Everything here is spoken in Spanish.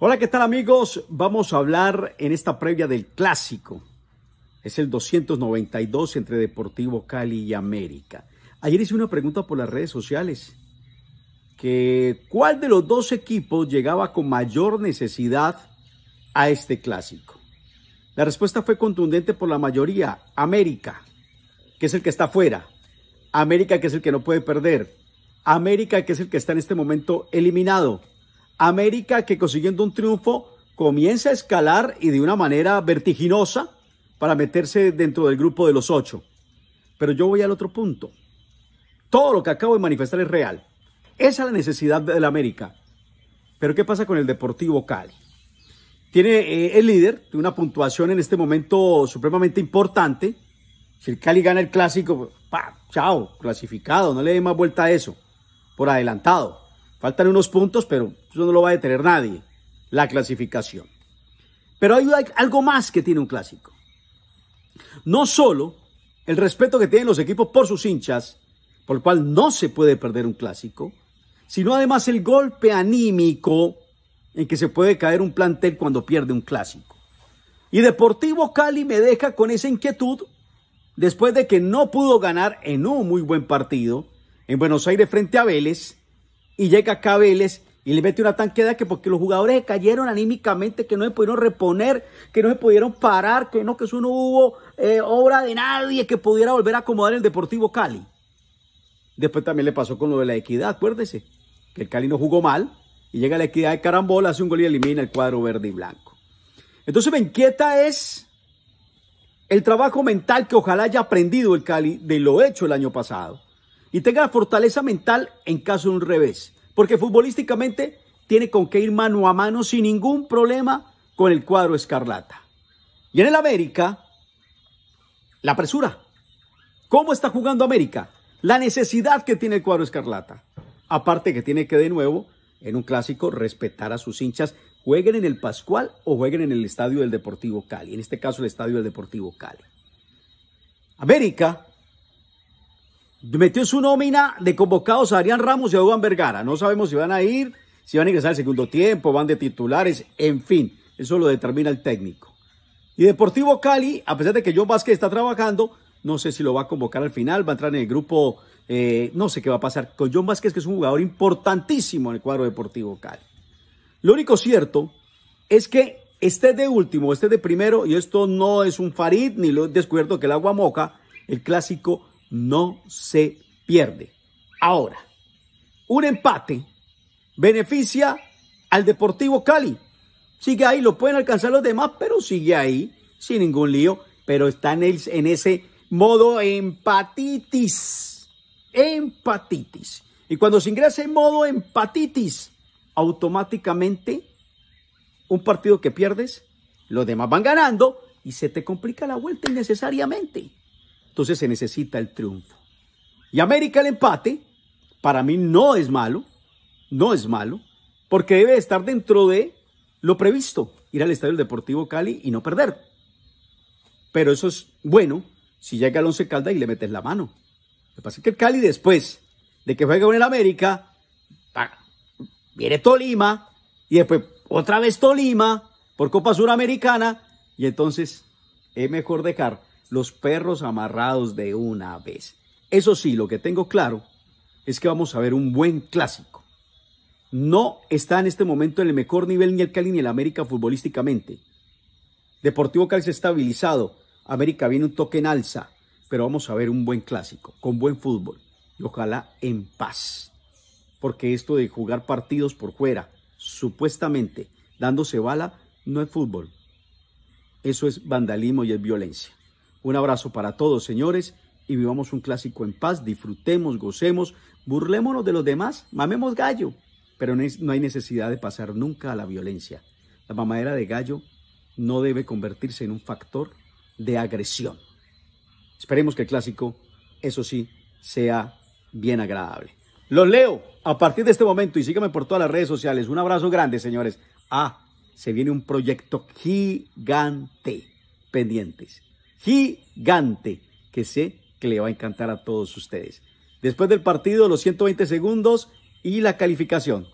Hola, ¿qué tal amigos? Vamos a hablar en esta previa del clásico. Es el 292 entre Deportivo Cali y América. Ayer hice una pregunta por las redes sociales. Que, ¿Cuál de los dos equipos llegaba con mayor necesidad a este clásico? La respuesta fue contundente por la mayoría. América, que es el que está afuera. América, que es el que no puede perder. América, que es el que está en este momento eliminado. América que consiguiendo un triunfo comienza a escalar y de una manera vertiginosa para meterse dentro del grupo de los ocho. Pero yo voy al otro punto. Todo lo que acabo de manifestar es real. Esa es la necesidad la América. Pero ¿qué pasa con el Deportivo Cali? Tiene el eh, líder, tiene una puntuación en este momento supremamente importante. Si el Cali gana el clásico, pues, pa, chao, clasificado, no le dé más vuelta a eso, por adelantado. Faltan unos puntos, pero eso no lo va a detener nadie, la clasificación. Pero hay algo más que tiene un clásico. No solo el respeto que tienen los equipos por sus hinchas, por el cual no se puede perder un clásico, sino además el golpe anímico en que se puede caer un plantel cuando pierde un clásico. Y Deportivo Cali me deja con esa inquietud después de que no pudo ganar en un muy buen partido en Buenos Aires frente a Vélez y llega Cabeles y le mete una tanqueda que porque los jugadores cayeron anímicamente, que no se pudieron reponer, que no se pudieron parar, que no, que eso no hubo eh, obra de nadie que pudiera volver a acomodar el Deportivo Cali. Después también le pasó con lo de la equidad, acuérdese, que el Cali no jugó mal y llega la equidad de carambola, hace un gol y elimina el cuadro verde y blanco. Entonces me inquieta es el trabajo mental que ojalá haya aprendido el Cali de lo hecho el año pasado y tenga fortaleza mental en caso de un revés, porque futbolísticamente tiene con qué ir mano a mano sin ningún problema con el cuadro escarlata. Y en el América, la presura. ¿Cómo está jugando América? La necesidad que tiene el cuadro escarlata. Aparte que tiene que de nuevo, en un clásico, respetar a sus hinchas, jueguen en el Pascual o jueguen en el estadio del Deportivo Cali, en este caso el estadio del Deportivo Cali. América metió su nómina de convocados a Adrián Ramos y a Juan Vergara. No sabemos si van a ir, si van a ingresar al segundo tiempo, van de titulares, en fin, eso lo determina el técnico. Y Deportivo Cali, a pesar de que John Vázquez está trabajando, no sé si lo va a convocar al final, va a entrar en el grupo, eh, no sé qué va a pasar con John Vázquez, que es un jugador importantísimo en el cuadro Deportivo Cali. Lo único cierto es que este de último, este de primero, y esto no es un Farid, ni lo he descubierto que el agua moca, el clásico no se pierde. Ahora, un empate beneficia al Deportivo Cali. Sigue ahí, lo pueden alcanzar los demás, pero sigue ahí, sin ningún lío, pero está en, en ese modo empatitis. Empatitis. Y cuando se ingresa en modo empatitis, automáticamente un partido que pierdes, los demás van ganando y se te complica la vuelta innecesariamente entonces se necesita el triunfo. Y América el empate, para mí no es malo, no es malo, porque debe estar dentro de lo previsto, ir al Estadio Deportivo Cali y no perder. Pero eso es bueno si llega el Once calda y le metes la mano. Lo que pasa es que el Cali después de que juega con el América, viene Tolima y después otra vez Tolima por Copa Suramericana y entonces es mejor dejar los perros amarrados de una vez. Eso sí, lo que tengo claro es que vamos a ver un buen clásico. No está en este momento en el mejor nivel ni el Cali ni el América futbolísticamente. Deportivo Cali se ha estabilizado, América viene un toque en alza, pero vamos a ver un buen clásico, con buen fútbol y ojalá en paz. Porque esto de jugar partidos por fuera, supuestamente dándose bala, no es fútbol. Eso es vandalismo y es violencia. Un abrazo para todos, señores, y vivamos un clásico en paz, disfrutemos, gocemos, burlémonos de los demás, mamemos gallo, pero no hay necesidad de pasar nunca a la violencia. La mamadera de gallo no debe convertirse en un factor de agresión. Esperemos que el clásico, eso sí, sea bien agradable. Los leo a partir de este momento y síganme por todas las redes sociales. Un abrazo grande, señores. Ah, se viene un proyecto gigante pendientes gigante que sé que le va a encantar a todos ustedes. Después del partido, los 120 segundos y la calificación.